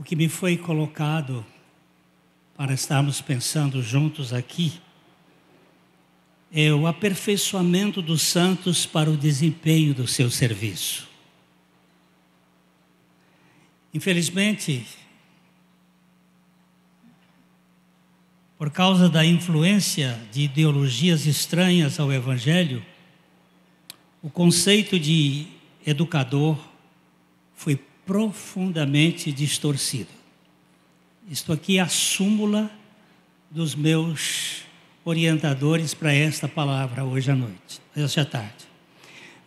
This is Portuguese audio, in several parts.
O que me foi colocado para estarmos pensando juntos aqui é o aperfeiçoamento dos santos para o desempenho do seu serviço. Infelizmente, por causa da influência de ideologias estranhas ao Evangelho, o conceito de educador foi profundamente distorcido. Isto aqui é a súmula dos meus orientadores para esta palavra hoje à noite, à tarde.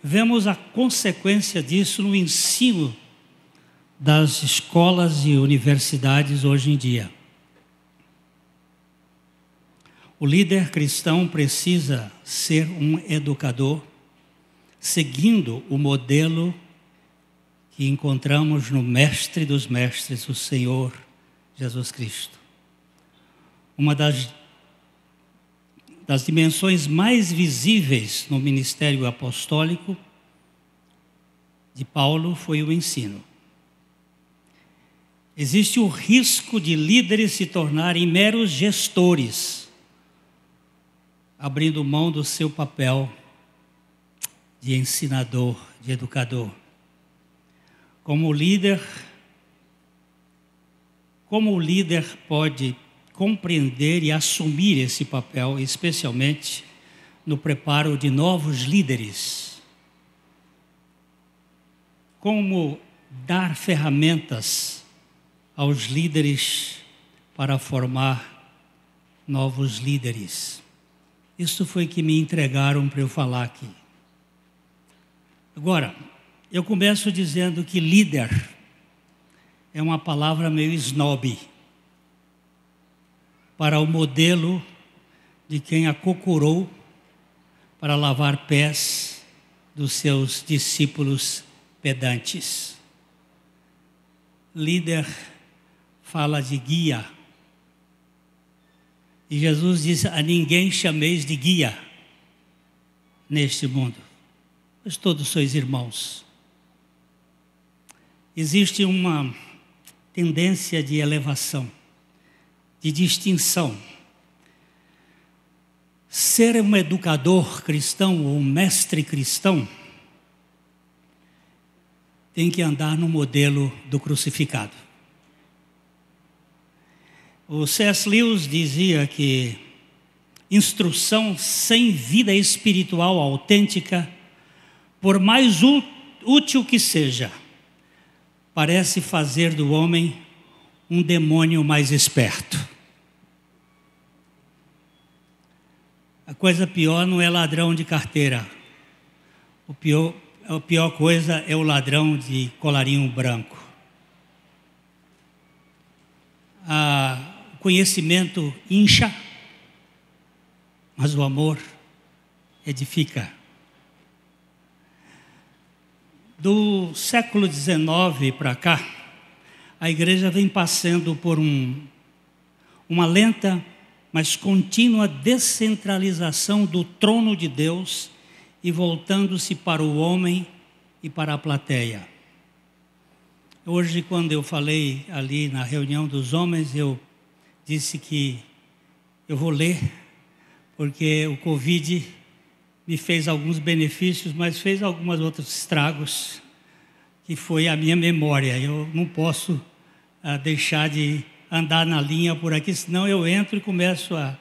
Vemos a consequência disso no ensino das escolas e universidades hoje em dia. O líder cristão precisa ser um educador, seguindo o modelo que encontramos no Mestre dos Mestres, o Senhor Jesus Cristo. Uma das, das dimensões mais visíveis no ministério apostólico de Paulo foi o ensino. Existe o risco de líderes se tornarem meros gestores, abrindo mão do seu papel de ensinador, de educador como líder, como o líder pode compreender e assumir esse papel, especialmente no preparo de novos líderes? Como dar ferramentas aos líderes para formar novos líderes? Isso foi que me entregaram para eu falar aqui. Agora, eu começo dizendo que líder é uma palavra meio snob para o modelo de quem acocorou para lavar pés dos seus discípulos pedantes. Líder fala de guia. E Jesus disse: A ninguém chameis de guia neste mundo, pois todos sois irmãos existe uma tendência de elevação, de distinção. Ser um educador cristão ou um mestre cristão tem que andar no modelo do crucificado. O C.S. Lewis dizia que instrução sem vida espiritual autêntica, por mais útil que seja, parece fazer do homem um demônio mais esperto. A coisa pior não é ladrão de carteira. O pior, a pior coisa é o ladrão de colarinho branco. Ah, o conhecimento incha, mas o amor edifica. Do século XIX para cá, a igreja vem passando por um, uma lenta, mas contínua descentralização do trono de Deus e voltando-se para o homem e para a plateia. Hoje, quando eu falei ali na reunião dos homens, eu disse que eu vou ler, porque o Covid me fez alguns benefícios, mas fez alguns outros estragos, que foi a minha memória. Eu não posso ah, deixar de andar na linha por aqui, senão eu entro e começo a,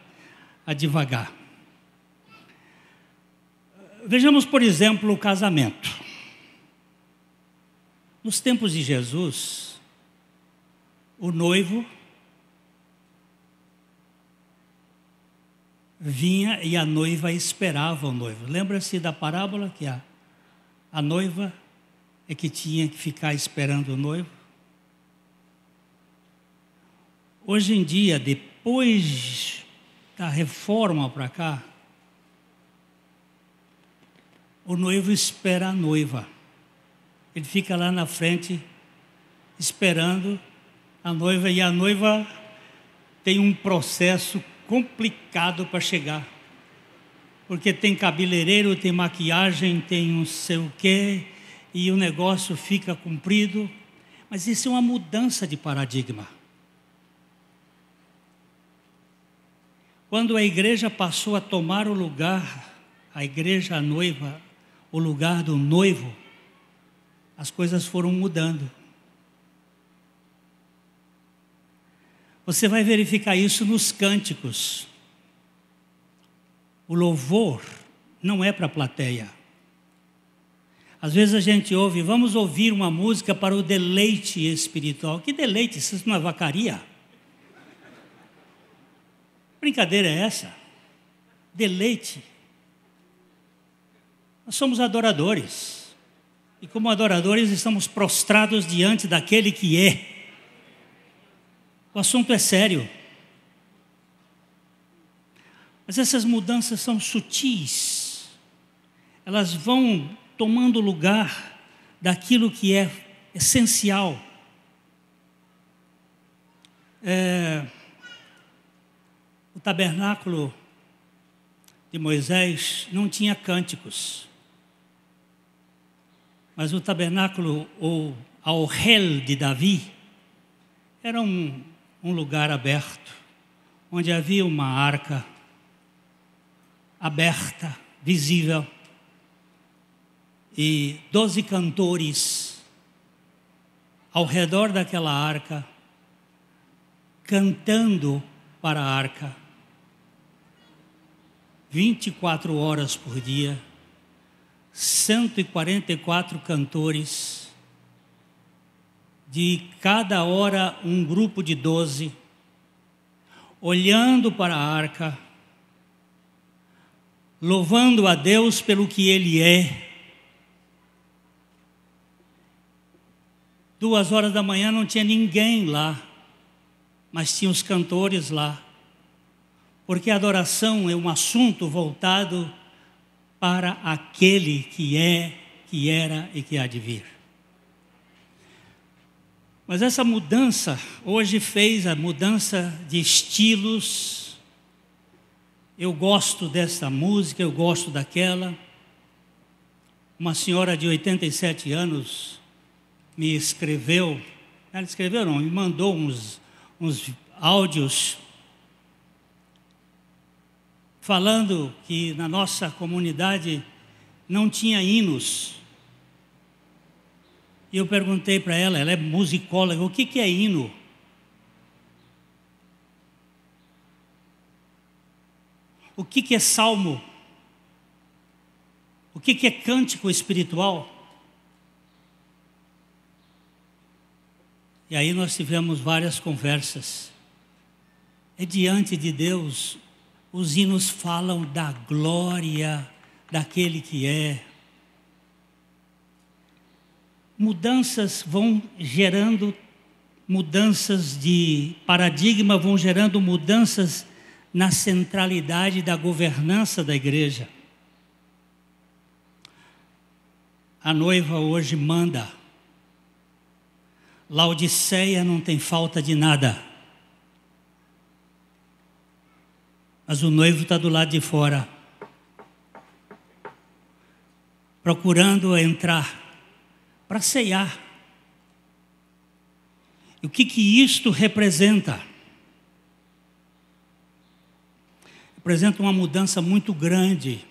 a divagar. Vejamos, por exemplo, o casamento. Nos tempos de Jesus, o noivo vinha e a noiva esperava o noivo. Lembra-se da parábola que a, a noiva é que tinha que ficar esperando o noivo? Hoje em dia, depois da reforma para cá, o noivo espera a noiva. Ele fica lá na frente esperando a noiva e a noiva tem um processo complicado para chegar. Porque tem cabeleireiro, tem maquiagem, tem não um sei o quê, e o negócio fica cumprido. Mas isso é uma mudança de paradigma. Quando a igreja passou a tomar o lugar, a igreja a noiva, o lugar do noivo, as coisas foram mudando. Você vai verificar isso nos cânticos. O louvor não é para a plateia. Às vezes a gente ouve, vamos ouvir uma música para o deleite espiritual. Que deleite? Isso não é vacaria? Brincadeira é essa? Deleite. Nós somos adoradores. E como adoradores, estamos prostrados diante daquele que é o assunto é sério. Mas essas mudanças são sutis. Elas vão tomando lugar daquilo que é essencial. É, o tabernáculo de Moisés não tinha cânticos, mas o tabernáculo ou a Orel de Davi era um, um lugar aberto, onde havia uma arca aberta, visível, e doze cantores ao redor daquela arca, cantando para a arca, 24 horas por dia, 144 cantores de cada hora um grupo de doze, olhando para a arca, louvando a Deus pelo que Ele é. Duas horas da manhã não tinha ninguém lá, mas tinha os cantores lá, porque a adoração é um assunto voltado para aquele que é, que era e que há de vir. Mas essa mudança hoje fez a mudança de estilos. Eu gosto dessa música, eu gosto daquela. Uma senhora de 87 anos me escreveu, ela escreveu não, me mandou uns, uns áudios falando que na nossa comunidade não tinha hinos. E eu perguntei para ela, ela é musicóloga, o que, que é hino? O que, que é salmo? O que, que é cântico espiritual? E aí nós tivemos várias conversas. É diante de Deus, os hinos falam da glória daquele que é mudanças vão gerando mudanças de paradigma, vão gerando mudanças na centralidade da governança da igreja. A noiva hoje manda. Laodiceia não tem falta de nada. Mas o noivo está do lado de fora, procurando entrar para ceiar. E o que, que isto representa? Representa uma mudança muito grande.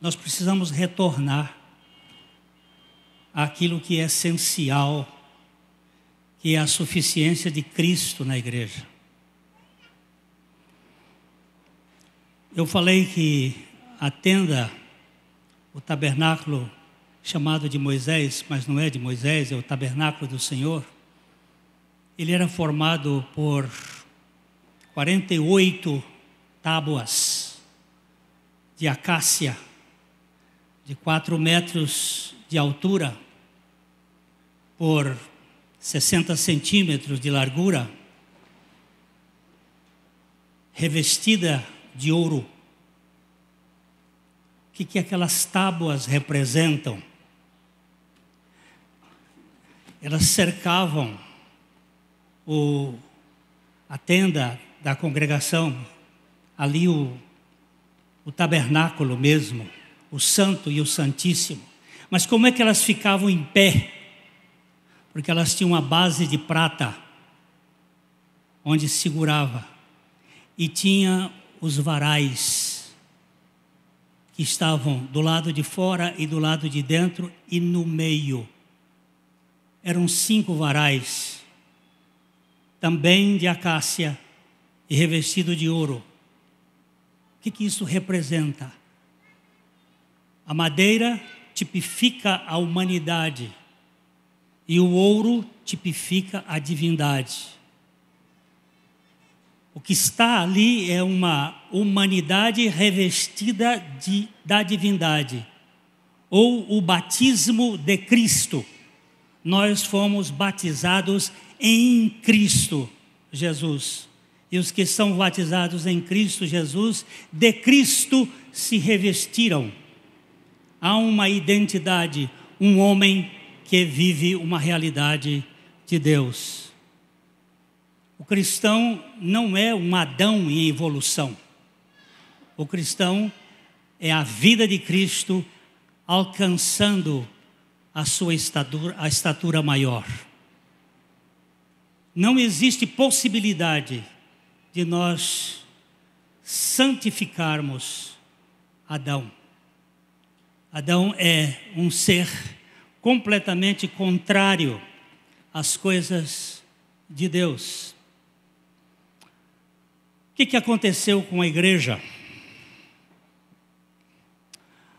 Nós precisamos retornar àquilo que é essencial, que é a suficiência de Cristo na igreja. Eu falei que a tenda, o tabernáculo chamado de Moisés, mas não é de Moisés, é o tabernáculo do Senhor. Ele era formado por 48 tábuas de acácia, de 4 metros de altura, por 60 centímetros de largura, revestida de ouro. O que, que aquelas tábuas representam? elas cercavam o, a tenda da congregação, ali o, o tabernáculo mesmo, o santo e o santíssimo. Mas como é que elas ficavam em pé? Porque elas tinham uma base de prata onde segurava e tinha os varais que estavam do lado de fora e do lado de dentro e no meio eram cinco varais, também de acácia e revestido de ouro. O que, que isso representa? A madeira tipifica a humanidade e o ouro tipifica a divindade. O que está ali é uma humanidade revestida de, da divindade, ou o batismo de Cristo nós fomos batizados em Cristo Jesus. E os que são batizados em Cristo Jesus, de Cristo se revestiram. Há uma identidade, um homem que vive uma realidade de Deus. O cristão não é um Adão em evolução. O cristão é a vida de Cristo alcançando a sua estatura, a estatura maior. Não existe possibilidade de nós santificarmos Adão. Adão é um ser completamente contrário às coisas de Deus. O que, que aconteceu com a igreja?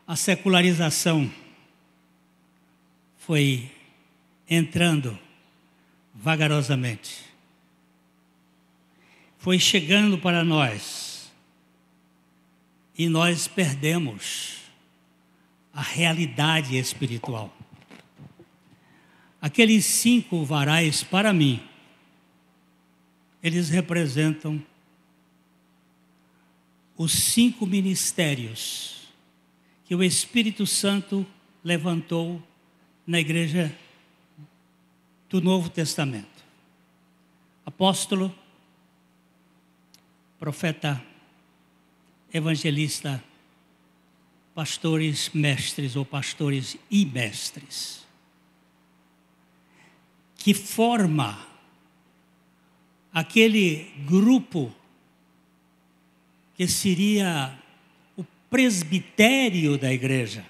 A secularização foi entrando vagarosamente. Foi chegando para nós. E nós perdemos a realidade espiritual. Aqueles cinco varais, para mim, eles representam os cinco ministérios que o Espírito Santo levantou na igreja do Novo Testamento. Apóstolo, profeta, evangelista, pastores, mestres ou pastores e mestres. Que forma aquele grupo que seria o presbitério da igreja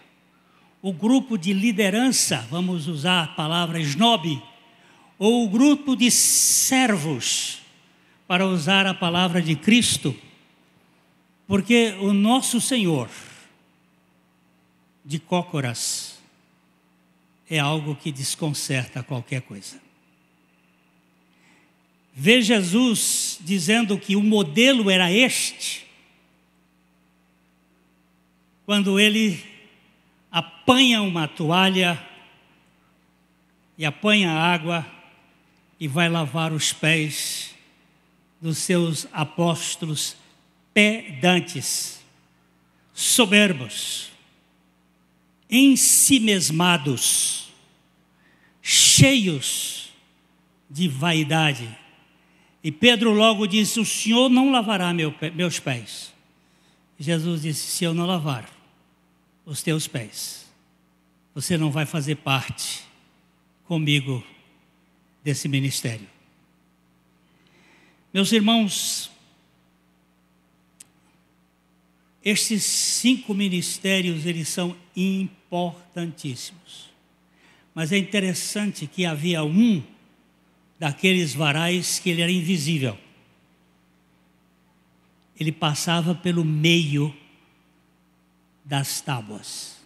o grupo de liderança, vamos usar a palavra snob, ou o grupo de servos, para usar a palavra de Cristo, porque o nosso Senhor de cócoras é algo que desconcerta qualquer coisa. Vê Jesus dizendo que o modelo era este, quando ele apanha uma toalha e apanha água e vai lavar os pés dos seus apóstolos pedantes, soberbos, ensimesmados, cheios de vaidade. E Pedro logo disse: O Senhor não lavará meu, meus pés. Jesus disse: Se eu não lavar os teus pés. Você não vai fazer parte comigo desse ministério. Meus irmãos, estes cinco ministérios eles são importantíssimos. Mas é interessante que havia um daqueles varais que ele era invisível. Ele passava pelo meio das tábuas.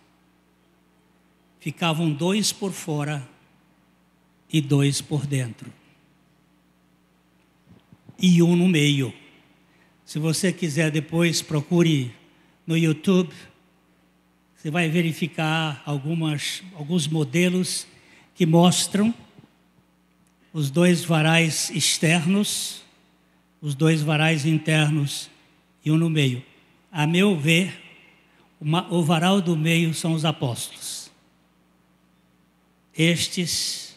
Ficavam dois por fora e dois por dentro. E um no meio. Se você quiser depois, procure no YouTube. Você vai verificar algumas, alguns modelos que mostram os dois varais externos, os dois varais internos e um no meio. A meu ver, o varal do meio são os apóstolos. Estes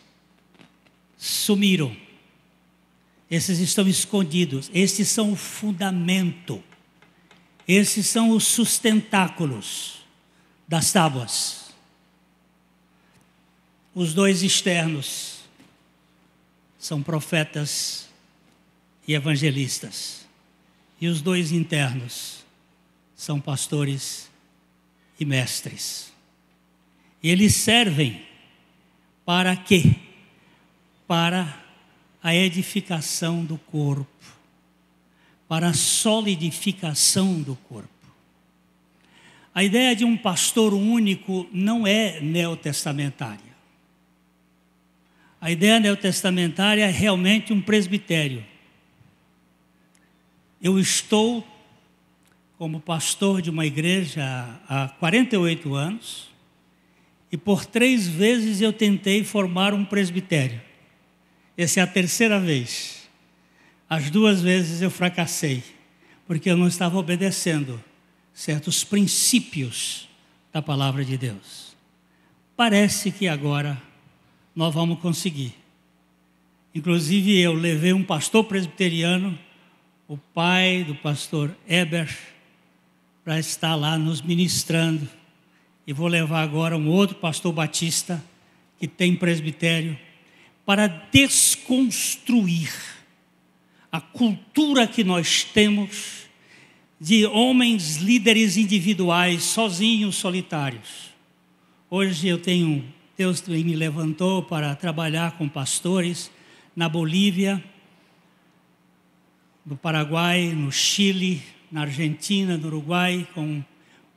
sumiram. Esses estão escondidos. Estes são o fundamento. Esses são os sustentáculos das tábuas. Os dois externos são profetas e evangelistas. E os dois internos são pastores e mestres. E eles servem para quê? Para a edificação do corpo, para a solidificação do corpo. A ideia de um pastor único não é neotestamentária. A ideia neotestamentária é realmente um presbitério. Eu estou como pastor de uma igreja há 48 anos e por três vezes eu tentei formar um presbitério. Essa é a terceira vez. As duas vezes eu fracassei, porque eu não estava obedecendo certos princípios da palavra de Deus. Parece que agora nós vamos conseguir. Inclusive eu levei um pastor presbiteriano, o pai do pastor Eber, para estar lá nos ministrando. E vou levar agora um outro pastor batista, que tem presbitério, para desconstruir a cultura que nós temos de homens líderes individuais, sozinhos, solitários. Hoje eu tenho, Deus me levantou para trabalhar com pastores na Bolívia, no Paraguai, no Chile, na Argentina, no Uruguai, com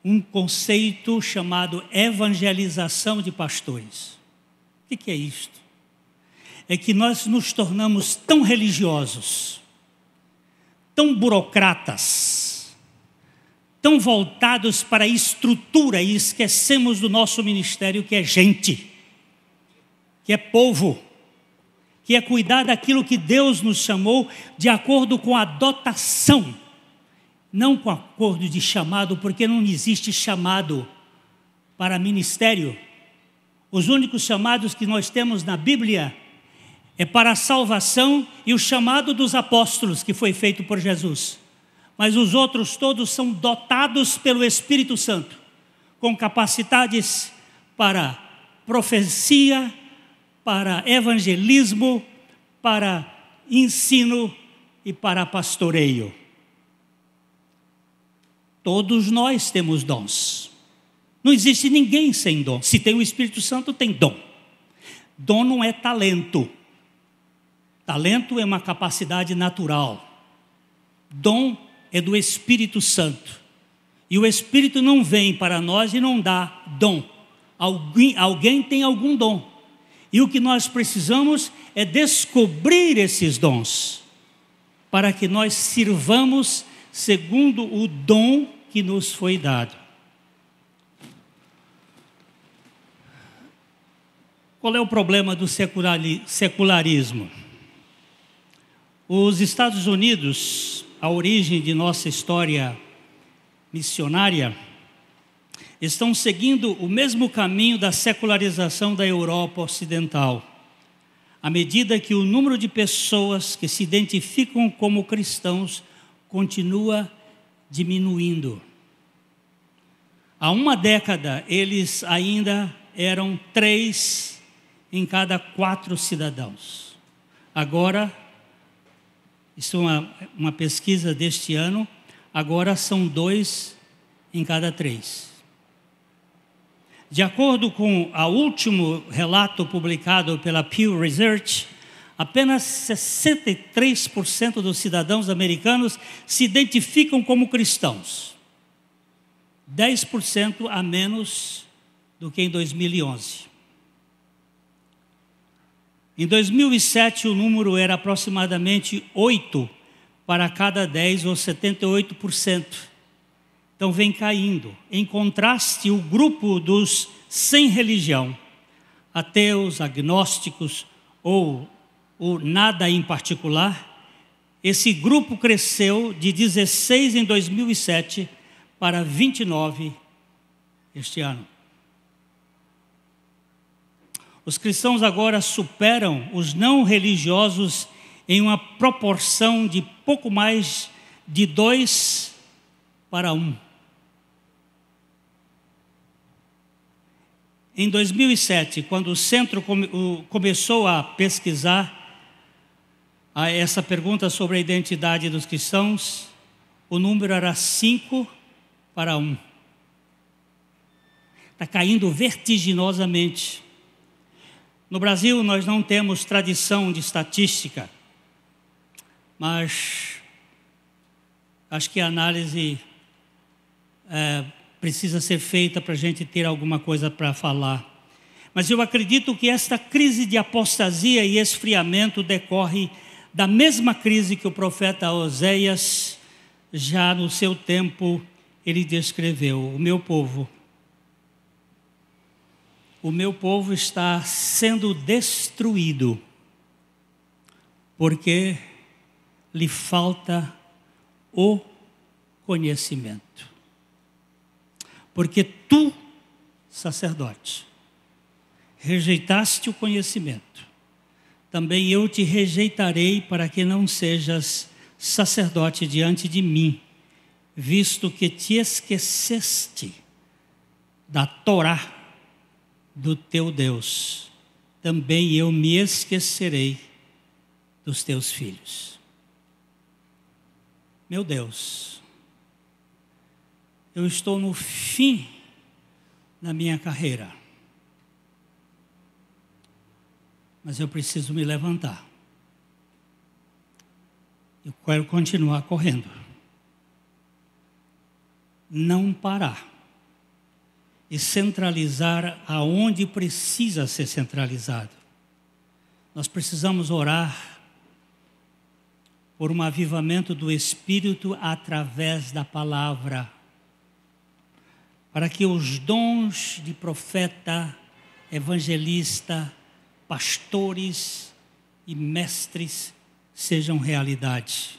um conceito chamado evangelização de pastores. O que é isto? É que nós nos tornamos tão religiosos, tão burocratas, tão voltados para a estrutura e esquecemos do nosso ministério que é gente, que é povo, que é cuidar daquilo que Deus nos chamou de acordo com a dotação não com acordo de chamado, porque não existe chamado para ministério. Os únicos chamados que nós temos na Bíblia é para a salvação e o chamado dos apóstolos que foi feito por Jesus. Mas os outros todos são dotados pelo Espírito Santo, com capacidades para profecia, para evangelismo, para ensino e para pastoreio. Todos nós temos dons. Não existe ninguém sem dom. Se tem o Espírito Santo, tem dom. Dom não é talento. Talento é uma capacidade natural. Dom é do Espírito Santo. E o Espírito não vem para nós e não dá dom. Alguém, alguém tem algum dom. E o que nós precisamos é descobrir esses dons, para que nós sirvamos segundo o dom que nos foi dado. Qual é o problema do secularismo? Os Estados Unidos, a origem de nossa história missionária, estão seguindo o mesmo caminho da secularização da Europa Ocidental. À medida que o número de pessoas que se identificam como cristãos continua diminuindo. Há uma década, eles ainda eram três em cada quatro cidadãos. Agora, isso é uma, uma pesquisa deste ano, agora são dois em cada três. De acordo com o último relato publicado pela Pew Research, apenas 63% dos cidadãos americanos se identificam como cristãos. 10% a menos do que em 2011. Em 2007, o número era aproximadamente 8 para cada 10, ou 78%. Então, vem caindo. Em contraste, o grupo dos sem religião, ateus, agnósticos ou o Nada em Particular, esse grupo cresceu de 16 em 2007 para 29 este ano. Os cristãos agora superam os não religiosos em uma proporção de pouco mais de dois para Um. Em 2007, quando o centro come, o, começou a pesquisar a essa pergunta sobre a identidade dos cristãos, o número era 5 para 1. Um. Está caindo vertiginosamente. No Brasil, nós não temos tradição de estatística, mas acho que a análise é, precisa ser feita para a gente ter alguma coisa para falar. Mas eu acredito que esta crise de apostasia e esfriamento decorre da mesma crise que o profeta Oséias, já no seu tempo, ele descreveu: O meu povo, o meu povo está sendo destruído, porque lhe falta o conhecimento. Porque tu, sacerdote, rejeitaste o conhecimento também eu te rejeitarei para que não sejas sacerdote diante de mim, visto que te esqueceste da Torá do teu Deus, também eu me esquecerei dos teus filhos. Meu Deus, eu estou no fim da minha carreira mas eu preciso me levantar. Eu quero continuar correndo. Não parar. E centralizar aonde precisa ser centralizado. Nós precisamos orar por um avivamento do Espírito através da palavra, para que os dons de profeta, evangelista, pastores e mestres sejam realidade.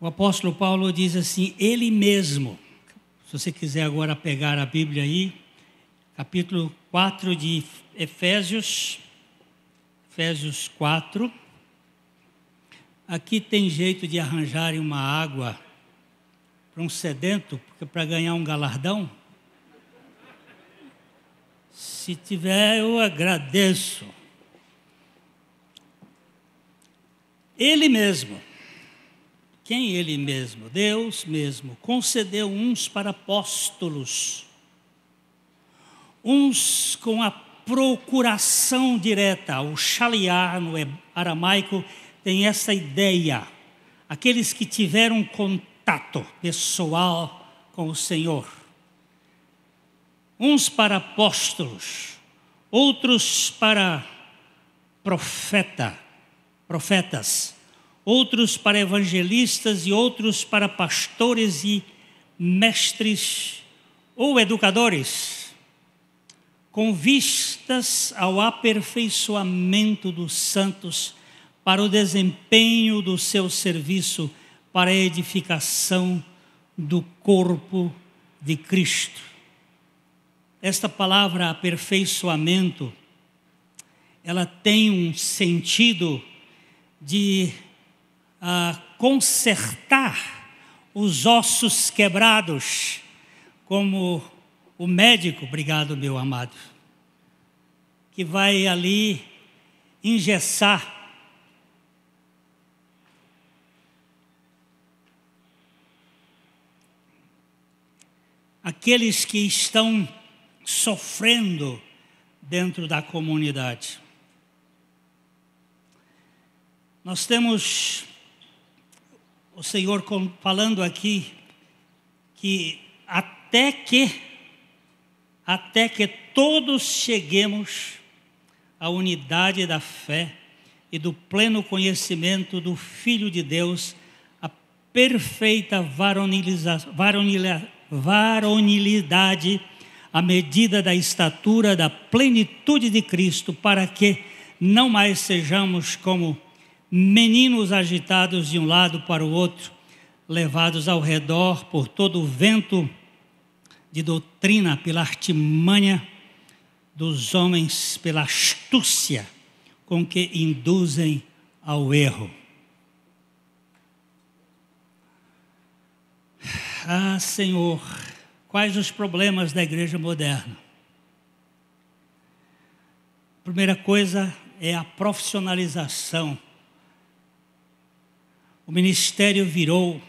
O apóstolo Paulo diz assim: Ele mesmo, se você quiser agora pegar a Bíblia aí, capítulo 4 de Efésios, Efésios 4. Aqui tem jeito de arranjarem uma água para um sedento, porque para ganhar um galardão, se tiver, eu agradeço. Ele mesmo, quem Ele mesmo, Deus mesmo, concedeu uns para apóstolos, uns com a procuração direta, o shaliar no aramaico tem essa ideia, aqueles que tiveram contato pessoal com o Senhor uns para apóstolos, outros para profeta, profetas, outros para evangelistas e outros para pastores e mestres ou educadores, com vistas ao aperfeiçoamento dos santos para o desempenho do seu serviço para a edificação do corpo de Cristo esta palavra aperfeiçoamento, ela tem um sentido de ah, consertar os ossos quebrados, como o médico, obrigado meu amado, que vai ali engessar aqueles que estão sofrendo dentro da comunidade. Nós temos o Senhor falando aqui que até que até que todos cheguemos à unidade da fé e do pleno conhecimento do Filho de Deus, a perfeita varonilidade à medida da estatura da plenitude de Cristo, para que não mais sejamos como meninos agitados de um lado para o outro, levados ao redor por todo o vento de doutrina, pela artimanha dos homens, pela astúcia com que induzem ao erro. Ah, Senhor, quais os problemas da igreja moderna. Primeira coisa é a profissionalização. O ministério virou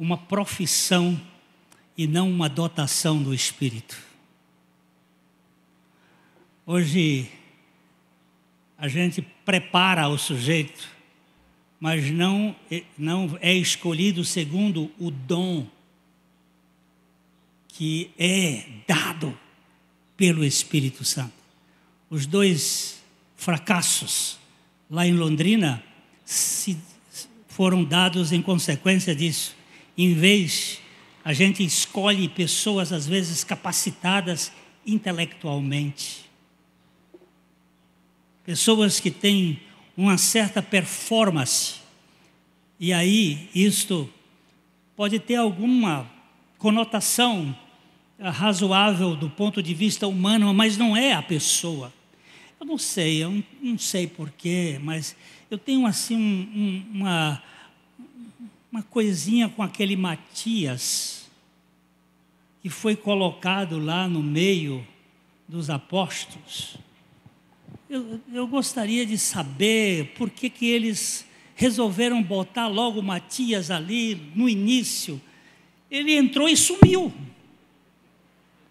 uma profissão e não uma dotação do espírito. Hoje a gente prepara o sujeito, mas não não é escolhido segundo o dom que é dado pelo Espírito Santo. Os dois fracassos lá em Londrina se foram dados em consequência disso. Em vez, a gente escolhe pessoas às vezes capacitadas intelectualmente. Pessoas que têm uma certa performance. E aí, isto pode ter alguma conotação é razoável do ponto de vista humano, mas não é a pessoa. Eu não sei, eu não, sei porquê, mas eu tenho assim um, um, uma, uma coisinha com aquele Matias, que foi colocado lá no meio dos apóstolos. Eu, eu gostaria de saber por que, que eles resolveram botar logo Matias ali no início. Ele entrou e sumiu.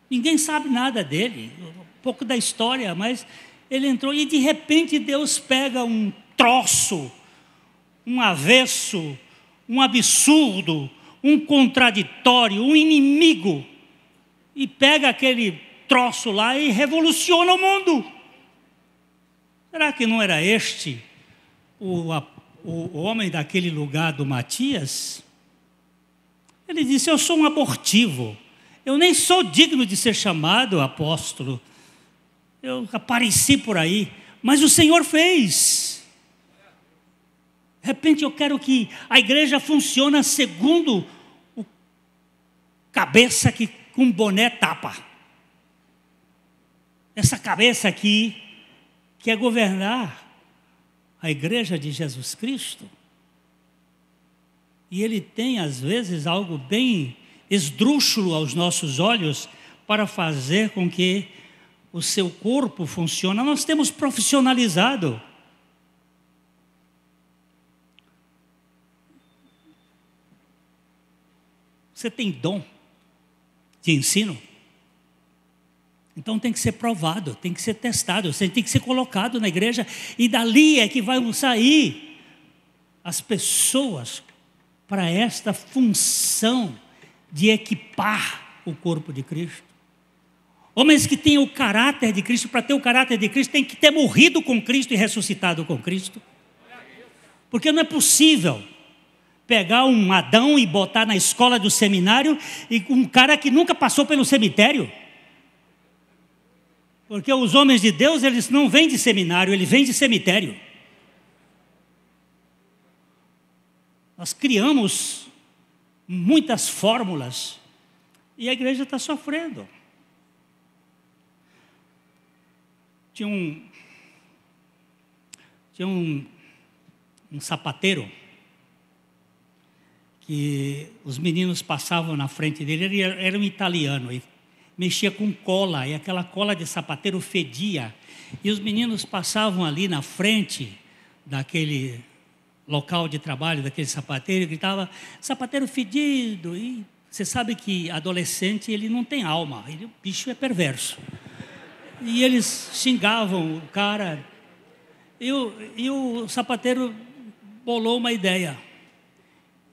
Ninguém sabe nada dele, um pouco da história, mas ele entrou e de repente Deus pega um troço, um avesso, um absurdo, um contraditório, um inimigo, e pega aquele troço lá e revoluciona o mundo. Será que não era este o, a, o homem daquele lugar do Matias? Ele disse: Eu sou um abortivo. Eu nem sou digno de ser chamado apóstolo. Eu apareci por aí, mas o Senhor fez. De repente eu quero que a igreja funcione segundo o cabeça que com boné tapa. Essa cabeça aqui quer é governar a igreja de Jesus Cristo. E ele tem, às vezes, algo bem esdrúxulo aos nossos olhos para fazer com que o seu corpo funcione. Nós temos profissionalizado. Você tem dom de ensino? Então tem que ser provado, tem que ser testado, você tem que ser colocado na igreja e dali é que vão sair as pessoas para esta função de equipar o corpo de Cristo. Homens que têm o caráter de Cristo, para ter o caráter de Cristo, tem que ter morrido com Cristo e ressuscitado com Cristo. Porque não é possível pegar um Adão e botar na escola do seminário e um cara que nunca passou pelo cemitério. Porque os homens de Deus, eles não vêm de seminário, eles vêm de cemitério. Nós criamos muitas fórmulas e a igreja está sofrendo. Tinha um, tinha um, um sapateiro que os meninos passavam na frente dele, ele era um italiano e mexia com cola, e aquela cola de sapateiro fedia. E os meninos passavam ali na frente daquele local de trabalho daquele sapateiro e gritava: sapateiro fedido! E você sabe que adolescente ele não tem alma, ele, o bicho é perverso. E eles xingavam o cara. E o, e o sapateiro bolou uma ideia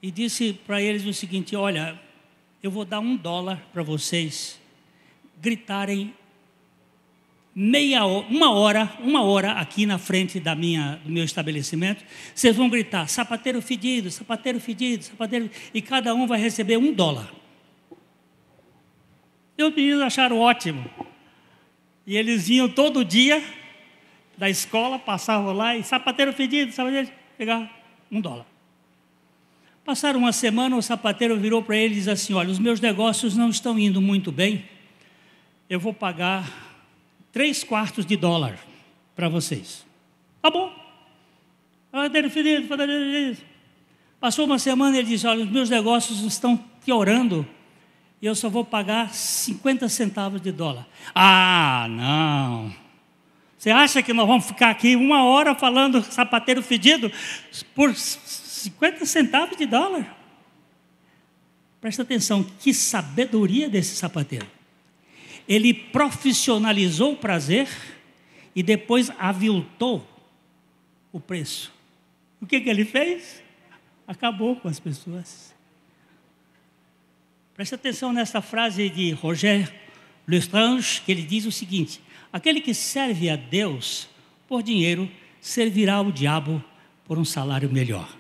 e disse para eles o seguinte: olha, eu vou dar um dólar para vocês gritarem meia hora, uma hora, uma hora aqui na frente da minha, do meu estabelecimento, vocês vão gritar sapateiro fedido, sapateiro fedido, sapateiro, e cada um vai receber um dólar. E os meninos acharam ótimo. E eles vinham todo dia da escola, passavam lá e sapateiro fedido, sapateiro, pegar um dólar. Passaram uma semana, o sapateiro virou para eles e disse assim: Olha, os meus negócios não estão indo muito bem, eu vou pagar três quartos de dólar para vocês. Tá bom. Ah, Passou uma semana e ele disse: Olha, os meus negócios estão piorando e eu só vou pagar 50 centavos de dólar. Ah, não. Você acha que nós vamos ficar aqui uma hora falando sapateiro fedido por 50 centavos de dólar? Presta atenção, que sabedoria desse sapateiro. Ele profissionalizou o prazer e depois aviltou o preço. O que, que ele fez? Acabou com as pessoas. Preste atenção nessa frase de Roger Lestrange, que ele diz o seguinte: Aquele que serve a Deus por dinheiro servirá ao diabo por um salário melhor.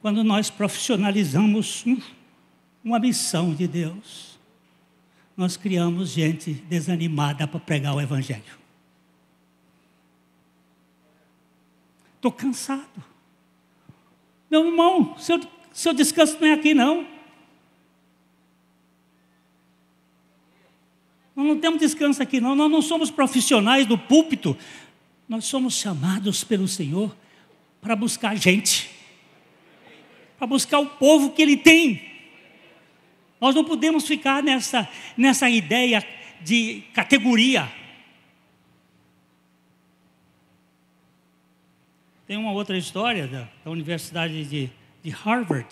Quando nós profissionalizamos uma missão de Deus, nós criamos gente desanimada para pregar o Evangelho. Estou cansado. Meu irmão, seu, seu descanso não é aqui, não. Nós não temos descanso aqui, não. Nós não somos profissionais do púlpito. Nós somos chamados pelo Senhor para buscar gente, para buscar o povo que Ele tem. Nós não podemos ficar nessa, nessa ideia de categoria. Tem uma outra história da, da Universidade de, de Harvard,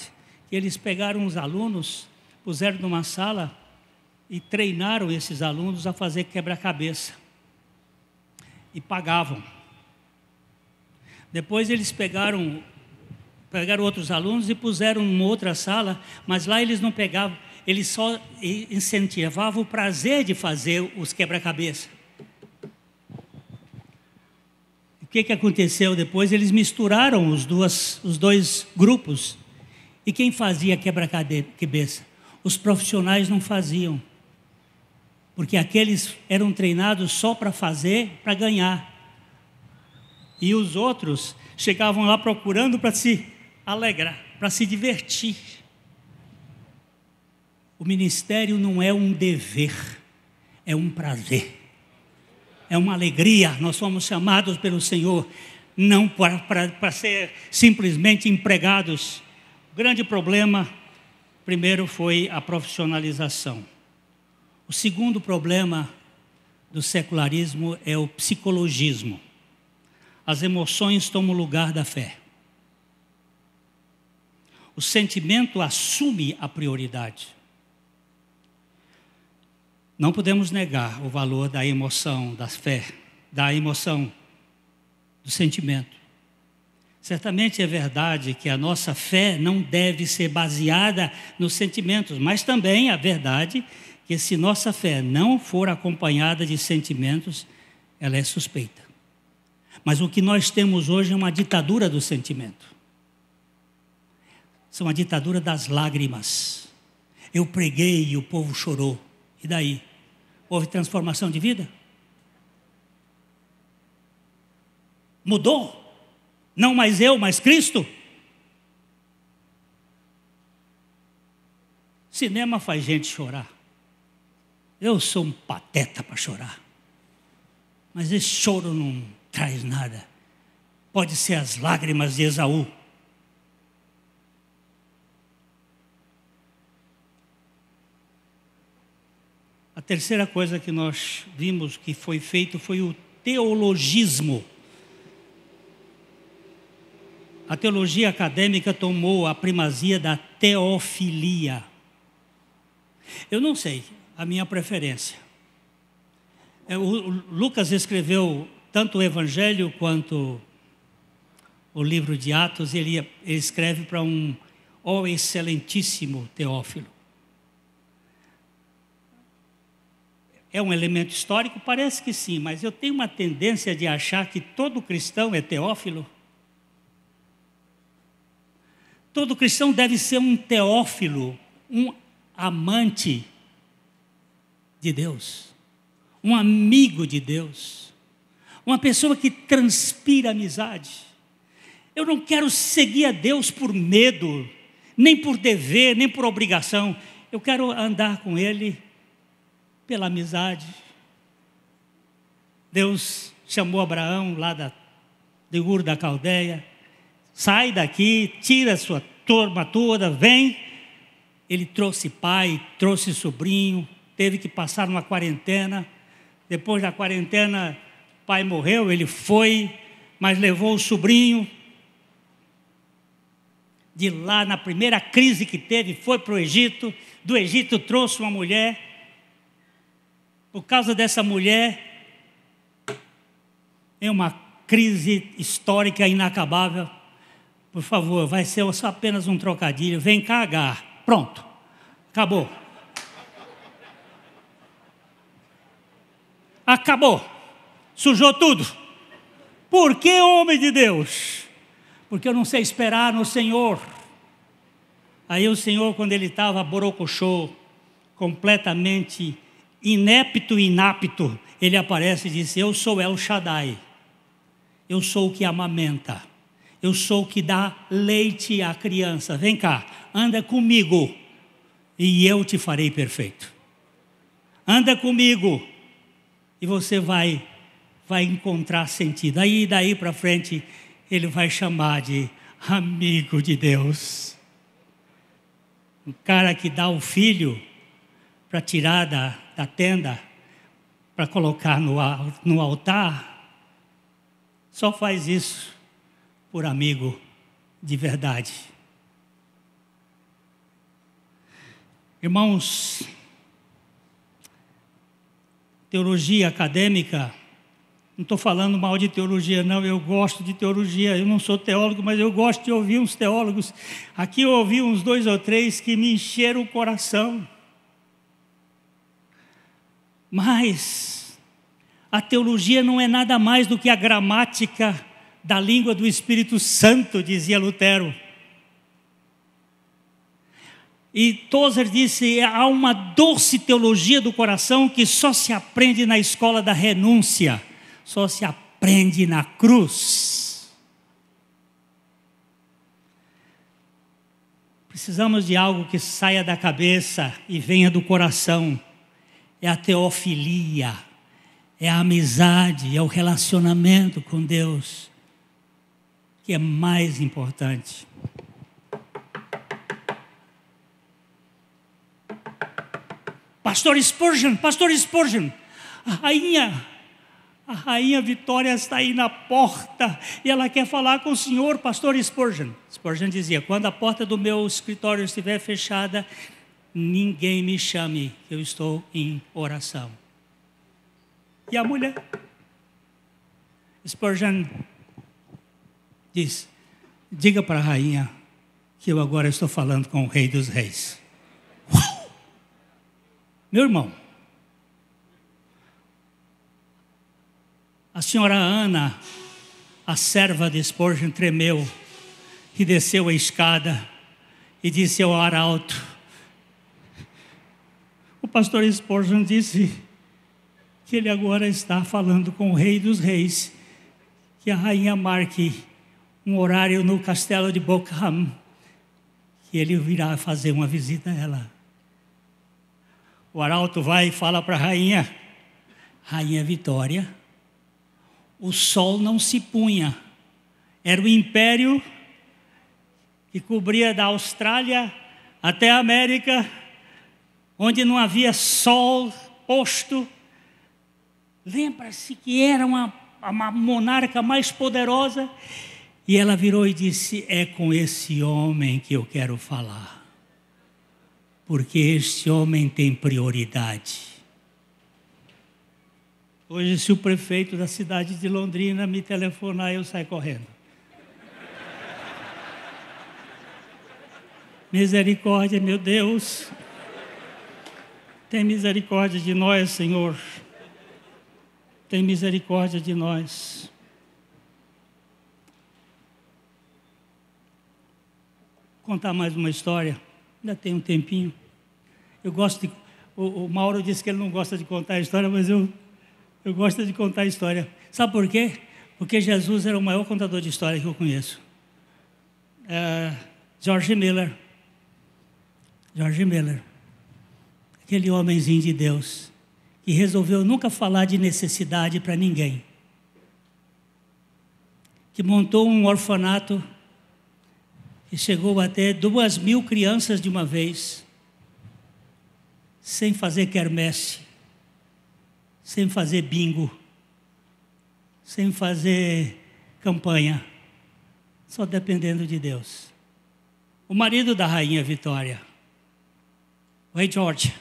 que eles pegaram os alunos, puseram numa sala e treinaram esses alunos a fazer quebra-cabeça. E pagavam. Depois eles pegaram, pegaram outros alunos e puseram numa outra sala, mas lá eles não pegavam, ele só incentivava o prazer de fazer os quebra-cabeça. O que, que aconteceu depois? Eles misturaram os, duas, os dois grupos. E quem fazia quebra-cabeça? Os profissionais não faziam. Porque aqueles eram treinados só para fazer, para ganhar. E os outros chegavam lá procurando para se alegrar, para se divertir. O ministério não é um dever, é um prazer. É uma alegria, nós somos chamados pelo Senhor, não para ser simplesmente empregados. O grande problema, primeiro, foi a profissionalização. O segundo problema do secularismo é o psicologismo. As emoções tomam lugar da fé. O sentimento assume a prioridade. Não podemos negar o valor da emoção, da fé, da emoção, do sentimento. Certamente é verdade que a nossa fé não deve ser baseada nos sentimentos, mas também é verdade que se nossa fé não for acompanhada de sentimentos, ela é suspeita. Mas o que nós temos hoje é uma ditadura do sentimento. São é a ditadura das lágrimas. Eu preguei e o povo chorou. E daí? Houve transformação de vida? Mudou? Não mais eu, mas Cristo? Cinema faz gente chorar. Eu sou um pateta para chorar. Mas esse choro não traz nada. Pode ser as lágrimas de Esaú terceira coisa que nós vimos que foi feito foi o teologismo. A teologia acadêmica tomou a primazia da teofilia. Eu não sei, a minha preferência. É, o Lucas escreveu tanto o Evangelho quanto o livro de Atos, ele, ele escreve para um ó oh, excelentíssimo Teófilo. é um elemento histórico? Parece que sim, mas eu tenho uma tendência de achar que todo cristão é teófilo. Todo cristão deve ser um teófilo, um amante de Deus, um amigo de Deus, uma pessoa que transpira amizade. Eu não quero seguir a Deus por medo, nem por dever, nem por obrigação. Eu quero andar com Ele pela amizade. Deus chamou Abraão lá da, de Ur da Caldeia, sai daqui, tira a sua turma toda, vem. Ele trouxe pai, trouxe sobrinho, teve que passar uma quarentena. Depois da quarentena, pai morreu, ele foi, mas levou o sobrinho. De lá, na primeira crise que teve, foi para o Egito. Do Egito trouxe uma mulher por causa dessa mulher, em uma crise histórica inacabável. Por favor, vai ser só apenas um trocadilho. Vem cagar. Pronto. Acabou. Acabou. Sujou tudo. Por que homem de Deus? Porque eu não sei esperar no Senhor. Aí o Senhor, quando ele estava borocochô, completamente inepto e inapto, ele aparece e diz: Eu sou El Shaddai, eu sou o que amamenta, eu sou o que dá leite à criança. Vem cá, anda comigo e eu te farei perfeito. Anda comigo e você vai vai encontrar sentido. Aí daí para frente ele vai chamar de amigo de Deus. Um cara que dá o filho para tirar da, da tenda para colocar no, no altar, só faz isso por amigo de verdade. Irmãos, teologia acadêmica, não estou falando mal de teologia, não, eu gosto de teologia, eu não sou teólogo, mas eu gosto de ouvir uns teólogos. Aqui eu ouvi uns dois ou três que me encheram o coração. Mas a teologia não é nada mais do que a gramática da língua do Espírito Santo, dizia Lutero. E Tozer disse: há uma doce teologia do coração que só se aprende na escola da renúncia, só se aprende na cruz. Precisamos de algo que saia da cabeça e venha do coração é a teofilia, é a amizade, é o relacionamento com Deus, que é mais importante. Pastor Spurgeon, Pastor Spurgeon, a rainha, a rainha Vitória está aí na porta e ela quer falar com o senhor, Pastor Spurgeon. Spurgeon dizia: quando a porta do meu escritório estiver fechada, ninguém me chame, eu estou em oração. E a mulher, Spurgeon, diz: Diga para a rainha que eu agora estou falando com o Rei dos Reis. Uau! Meu irmão, a senhora Ana, a serva de Spurgeon, tremeu e desceu a escada e disse ao arauto: pastor Spurgeon disse que ele agora está falando com o rei dos reis, que é a rainha marque um horário no castelo de Buckham, que ele virá fazer uma visita a ela. O arauto vai e fala para a rainha: Rainha Vitória, o sol não se punha, era o império que cobria da Austrália até a América onde não havia sol posto. Lembra-se que era uma, uma monarca mais poderosa. E ela virou e disse: É com esse homem que eu quero falar, porque este homem tem prioridade. Hoje, se o prefeito da cidade de Londrina me telefonar, eu saio correndo. Misericórdia, meu Deus. Tem misericórdia de nós, Senhor. Tem misericórdia de nós. Vou contar mais uma história. Ainda tem um tempinho. Eu gosto de. O, o Mauro disse que ele não gosta de contar a história, mas eu, eu gosto de contar a história. Sabe por quê? Porque Jesus era o maior contador de história que eu conheço. É, George Miller. George Miller aquele homenzinho de Deus que resolveu nunca falar de necessidade para ninguém, que montou um orfanato e chegou até duas mil crianças de uma vez, sem fazer quermesse, sem fazer bingo, sem fazer campanha, só dependendo de Deus. O marido da rainha Vitória, o rei George,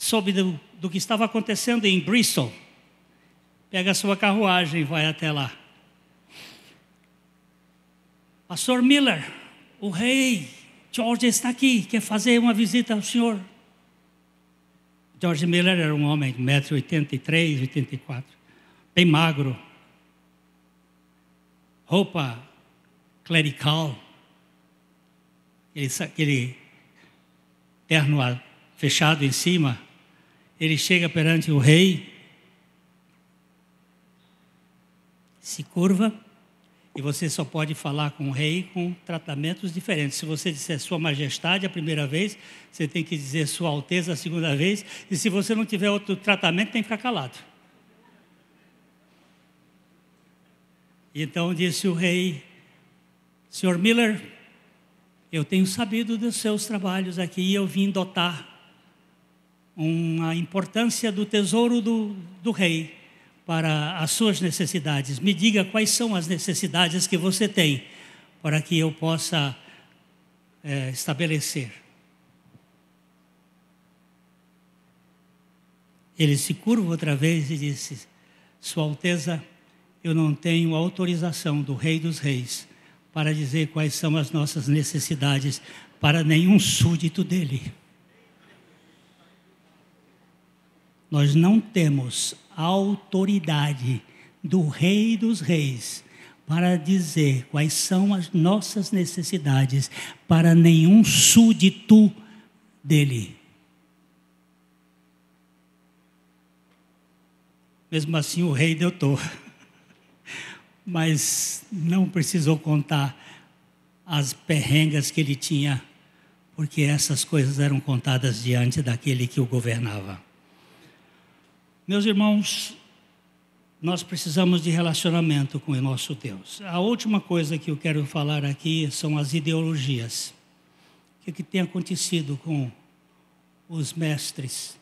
soube do, do que estava acontecendo em Bristol, pega a sua carruagem e vai até lá. Pastor Miller, o rei George está aqui, quer fazer uma visita ao senhor. George Miller era um homem de 1,83m, 84 bem magro, roupa clerical, aquele, terno fechado em cima, ele chega perante o rei, se curva, e você só pode falar com o rei com tratamentos diferentes. Se você disser Sua Majestade a primeira vez, você tem que dizer Sua Alteza a segunda vez, e se você não tiver outro tratamento, tem que ficar calado. Então disse o rei, Senhor Miller, eu tenho sabido dos seus trabalhos aqui e eu vim dotar uma importância do tesouro do, do rei para as suas necessidades. Me diga quais são as necessidades que você tem para que eu possa é, estabelecer. Ele se curva outra vez e disse: Sua Alteza, eu não tenho autorização do Rei dos Reis para dizer quais são as nossas necessidades para nenhum súdito dele. Nós não temos autoridade do Rei dos Reis para dizer quais são as nossas necessidades para nenhum súdito dele. Mesmo assim, o rei deu deutou, mas não precisou contar as perrengas que ele tinha, porque essas coisas eram contadas diante daquele que o governava. Meus irmãos, nós precisamos de relacionamento com o nosso Deus. A última coisa que eu quero falar aqui são as ideologias. O que, que tem acontecido com os mestres?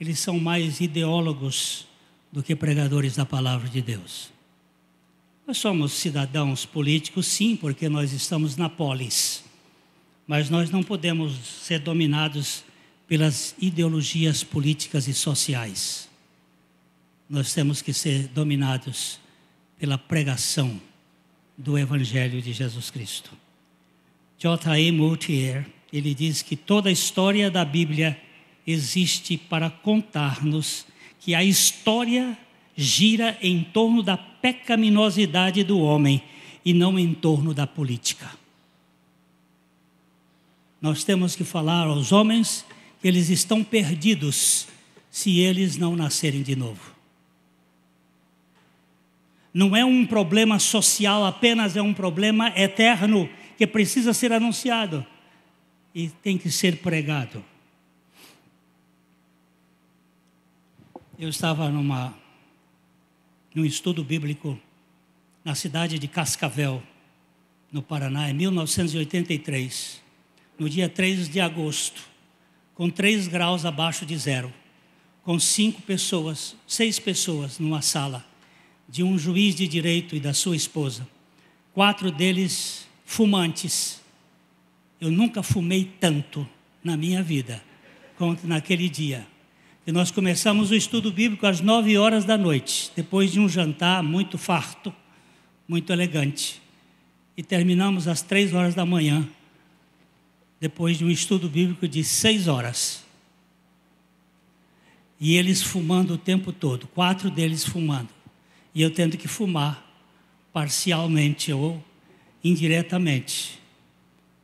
Eles são mais ideólogos do que pregadores da palavra de Deus. Nós somos cidadãos políticos, sim, porque nós estamos na polis. Mas nós não podemos ser dominados pelas ideologias políticas e sociais nós temos que ser dominados pela pregação do Evangelho de Jesus Cristo. J.E. Moutier, ele diz que toda a história da Bíblia existe para contar-nos que a história gira em torno da pecaminosidade do homem e não em torno da política. Nós temos que falar aos homens que eles estão perdidos se eles não nascerem de novo não é um problema social apenas, é um problema eterno que precisa ser anunciado e tem que ser pregado. Eu estava numa num estudo bíblico na cidade de Cascavel, no Paraná, em 1983, no dia 3 de agosto, com 3 graus abaixo de zero, com cinco pessoas, seis pessoas numa sala de um juiz de direito e da sua esposa. Quatro deles fumantes. Eu nunca fumei tanto na minha vida quanto naquele dia. E nós começamos o estudo bíblico às nove horas da noite, depois de um jantar muito farto, muito elegante. E terminamos às três horas da manhã, depois de um estudo bíblico de seis horas. E eles fumando o tempo todo, quatro deles fumando e eu tendo que fumar parcialmente ou indiretamente.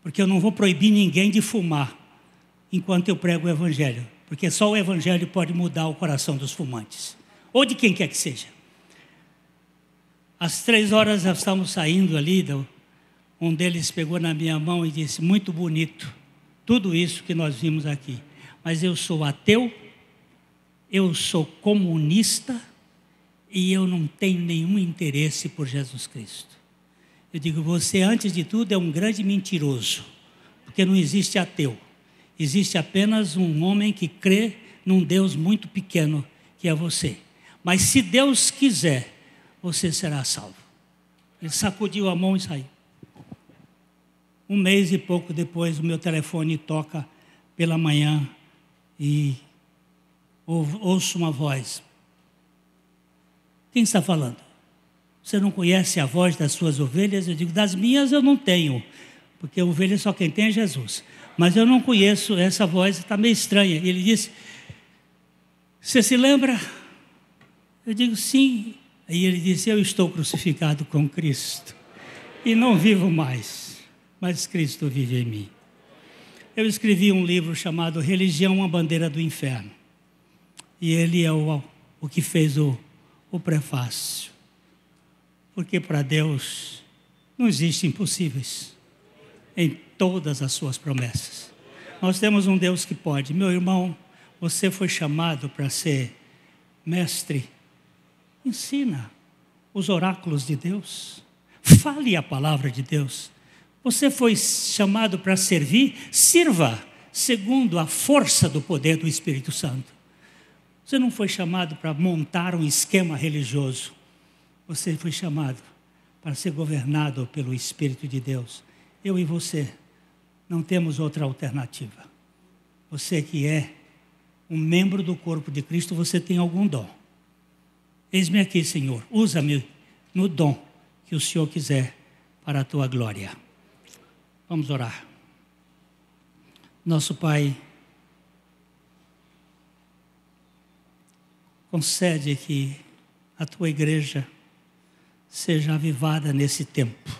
Porque eu não vou proibir ninguém de fumar enquanto eu prego o Evangelho. Porque só o Evangelho pode mudar o coração dos fumantes, ou de quem quer que seja. Às três horas nós estávamos saindo ali, um deles pegou na minha mão e disse: Muito bonito, tudo isso que nós vimos aqui. Mas eu sou ateu, eu sou comunista e eu não tenho nenhum interesse por Jesus Cristo. Eu digo, você, antes de tudo, é um grande mentiroso, porque não existe ateu. Existe apenas um homem que crê num Deus muito pequeno, que é você. Mas se Deus quiser, você será salvo. Ele sacudiu a mão e saiu. Um mês e pouco depois, o meu telefone toca pela manhã e ouço uma voz: quem está falando? Você não conhece a voz das suas ovelhas? Eu digo, das minhas eu não tenho, porque ovelha só quem tem é Jesus. Mas eu não conheço essa voz, está meio estranha. E ele disse: Você se lembra? Eu digo, sim. Aí ele disse: Eu estou crucificado com Cristo e não vivo mais, mas Cristo vive em mim. Eu escrevi um livro chamado Religião, uma Bandeira do Inferno. E ele é o, o que fez o o prefácio. Porque para Deus não existe impossíveis em todas as suas promessas. Nós temos um Deus que pode. Meu irmão, você foi chamado para ser mestre. Ensina os oráculos de Deus. Fale a palavra de Deus. Você foi chamado para servir, sirva segundo a força do poder do Espírito Santo. Você não foi chamado para montar um esquema religioso. Você foi chamado para ser governado pelo Espírito de Deus. Eu e você não temos outra alternativa. Você que é um membro do corpo de Cristo, você tem algum dom. Eis-me aqui, Senhor, usa-me no dom que o Senhor quiser para a tua glória. Vamos orar. Nosso Pai. concede que a tua igreja seja avivada nesse tempo,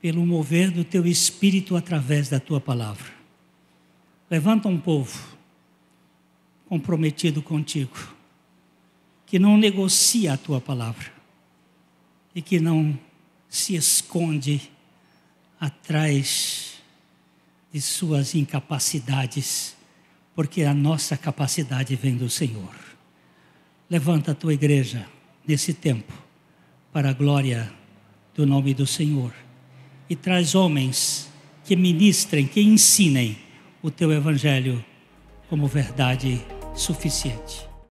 pelo mover do teu espírito através da tua palavra. Levanta um povo comprometido contigo, que não negocia a tua palavra e que não se esconde atrás de suas incapacidades porque a nossa capacidade vem do Senhor. Levanta a tua igreja nesse tempo, para a glória do nome do Senhor, e traz homens que ministrem, que ensinem o teu evangelho como verdade suficiente.